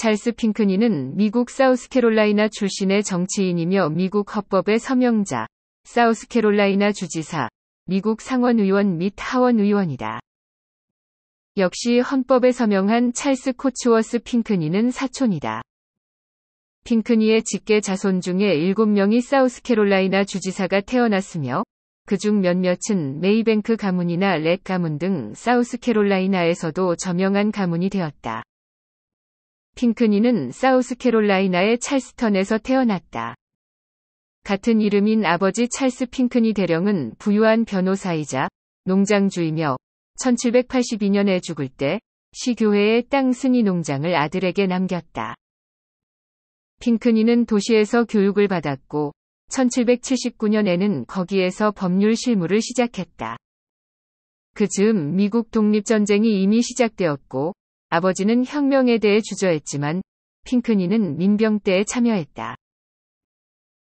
찰스 핑크니는 미국 사우스캐롤라이나 출신의 정치인이며 미국 헌법의 서명자, 사우스캐롤라이나 주지사, 미국 상원의원 및 하원의원이다. 역시 헌법에 서명한 찰스 코츠워스 핑크니는 사촌이다. 핑크니의 직계 자손 중에 7명이 사우스캐롤라이나 주지사가 태어났으며 그 중 몇몇은 메이뱅크 가문이나 렉 가문 등 사우스캐롤라이나에서도 저명한 가문이 되었다. 핑크니는 사우스캐롤라이나의 찰스턴에서 태어났다. 같은 이름인 아버지 찰스 핑크니 대령은 부유한 변호사이자 농장주이며 1782년에 죽을 때 시교회의 땅 스니 농장을 아들에게 남겼다. 핑크니는 도시에서 교육을 받았고 1779년에는 거기에서 법률 실무를 시작했다. 그 즈음 미국 독립전쟁이 이미 시작되었고 아버지는 혁명에 대해 주저했지만 핑크니는 민병때에 참여했다.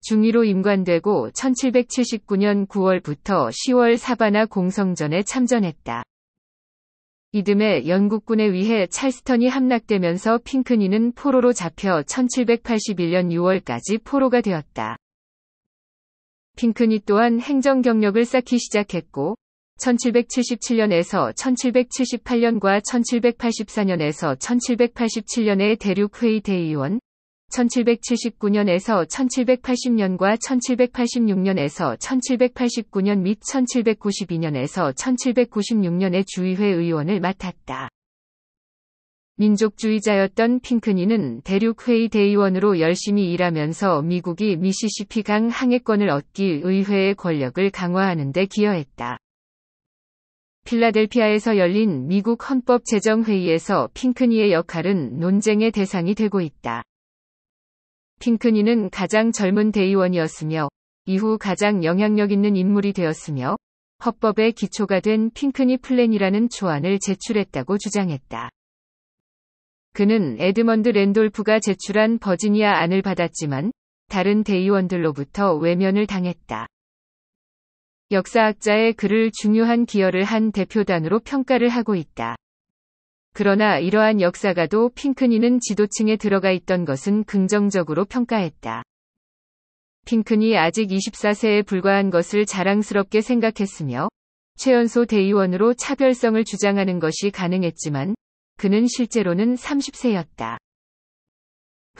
중위로 임관되고 1779년 9월부터 10월 사바나 공성전에 참전했다. 이듬해 영국군에 의해 찰스턴이 함락되면서 핑크니는 포로로 잡혀 1781년 6월까지 포로가 되었다. 핑크니 또한 행정 경력을 쌓기 시작했고 1777년에서 1778년과 1784년에서 1787년의 대륙 회의 대의원, 1779년에서 1780년과 1786년에서 1789년 및 1792년에서 1796년의 주의회 의원을 맡았다. 민족주의자였던 핑크니는 대륙회의 대의원으로 열심히 일하면서 미국이 미시시피강 항해권을 얻기 의회의 권력을 강화하는 데 기여했다. 필라델피아에서 열린 미국 헌법 제정 회의에서 핑크니의 역할은 논쟁의 대상이 되고 있다. 핑크니는 가장 젊은 대의원이었으며 이후 가장 영향력 있는 인물이 되었으며 헌법의 기초가 된 핑크니 플랜이라는 초안을 제출했다고 주장했다. 그는 에드먼드 랜돌프가 제출한 버지니아 안을 받았지만 다른 대의원들로부터 외면을 당했다. 역사학자의 글을 중요한 기여를 한 대표단으로 평가를 하고 있다. 그러나 이러한 역사가도 핑크니는 지도층에 들어가 있던 것은 긍정적으로 평가했다. 핑크니 아직 24세에 불과한 것을 자랑스럽게 생각했으며 최연소 대의원으로 차별성을 주장하는 것이 가능했지만 그는 실제로는 30세였다.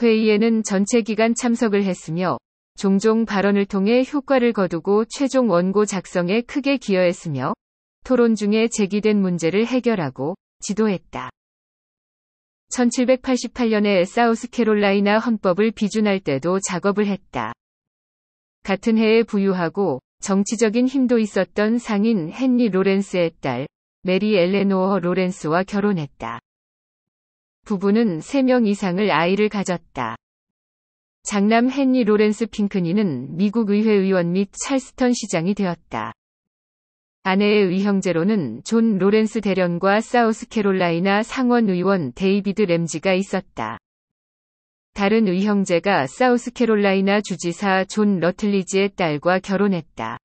회의에는 전체 기간 참석을 했으며 종종 발언을 통해 효과를 거두고 최종 원고 작성에 크게 기여했으며 토론 중에 제기된 문제를 해결하고 지도했다. 1788년에 사우스캐롤라이나 헌법을 비준할 때도 작업을 했다. 같은 해에 부유하고 정치적인 힘도 있었던 상인 헨리 로렌스의 딸 메리 엘레노어 로렌스와 결혼했다. 부부는 3명 이상을 아이를 가졌다. 장남 헨리 로렌스 핑크니는 미국 의회 의원 및 찰스턴 시장이 되었다. 아내의 의형제로는 존 로렌스 대령과 사우스캐롤라이나 상원 의원 데이비드 램지가 있었다. 다른 의형제가 사우스캐롤라이나 주지사 존 러틀리지의 딸과 결혼했다.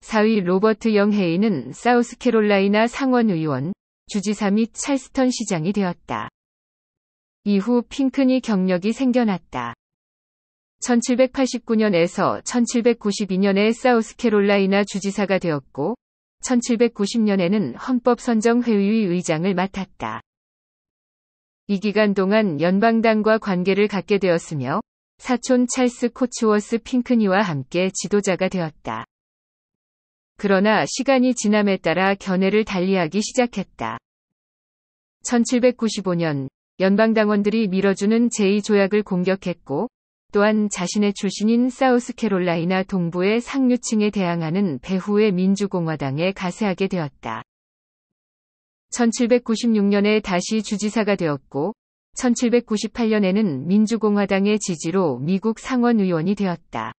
4위 로버트 영헤이는 사우스캐롤라이나 상원 의원, 주지사 및 찰스턴 시장이 되었다. 이후 핑크니 경력이 생겨났다. 1789년에서 1792년에 사우스캐롤라이나 주지사가 되었고 1790년에는 헌법선정회의의 의장을 맡았다. 이 기간 동안 연방당과 관계를 갖게 되었으며 사촌 찰스 코츠워스 핑크니와 함께 지도자가 되었다. 그러나 시간이 지남에 따라 견해를 달리하기 시작했다. 1795년 연방당원들이 밀어주는 제2조약을 공격했고 또한 자신의 출신인 사우스캐롤라이나 동부의 상류층에 대항하는 배후의 민주공화당에 가세하게 되었다. 1796년에 다시 주지사가 되었고, 1798년에는 민주공화당의 지지로 미국 상원의원이 되었다.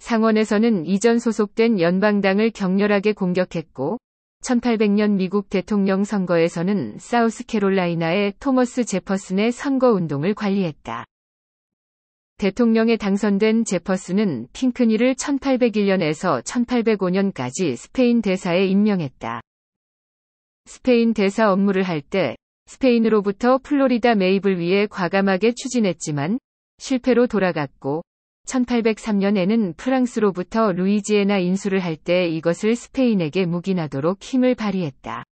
상원에서는 이전 소속된 연방당을 격렬하게 공격했고, 1800년 미국 대통령 선거에서는 사우스캐롤라이나의 토머스 제퍼슨의 선거운동을 관리했다. 대통령에 당선된 제퍼슨은 핑크니를 1801년에서 1805년까지 스페인 대사에 임명했다. 스페인 대사 업무를 할 때 스페인으로부터 플로리다 매입을 위해 과감하게 추진했지만 실패로 돌아갔고 1803년에는 프랑스로부터 루이지애나 인수를 할 때 이것을 스페인에게 묵인하도록 힘을 발휘했다.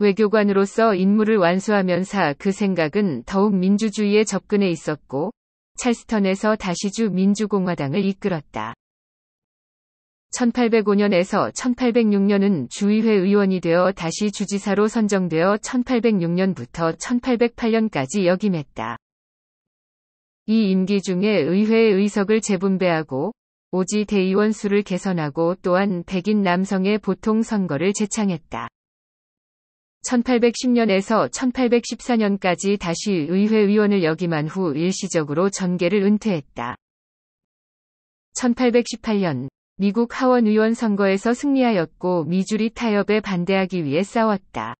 외교관으로서 임무를 완수하면서 그 생각은 더욱 민주주의에 접근해 있었고 찰스턴에서 다시주 민주공화당을 이끌었다. 1805년에서 1806년은 주의회 의원이 되어 다시 주지사로 선정되어 1806년부터 1808년까지 역임했다. 이 임기 중에 의회의 의석을 재분배하고 오지 대의원 수를 개선하고 또한 백인 남성의 보통 선거를 제창했다. 1810년에서 1814년까지 다시 의회 의원을 역임한 후 일시적으로 전계를 은퇴했다. 1818년 미국 하원 의원 선거에서 승리하였고 미주리 타협에 반대하기 위해 싸웠다.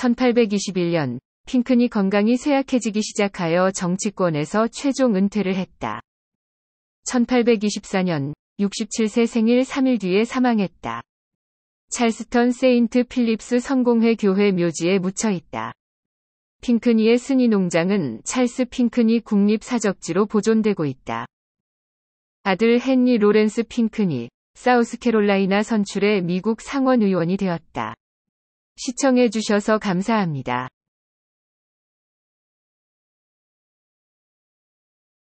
1821년 핑크니 건강이 쇠약해지기 시작하여 정치권에서 최종 은퇴를 했다. 1824년 67세 생일 3일 뒤에 사망했다. 찰스턴 세인트 필립스 성공회 교회 묘지에 묻혀 있다. 핑크니의 스니 농장은 찰스 핑크니 국립사적지로 보존되고 있다. 아들 헨리 로렌스 핑크니, 사우스캐롤라이나 선출의 미국 상원의원이 되었다. 시청해주셔서 감사합니다.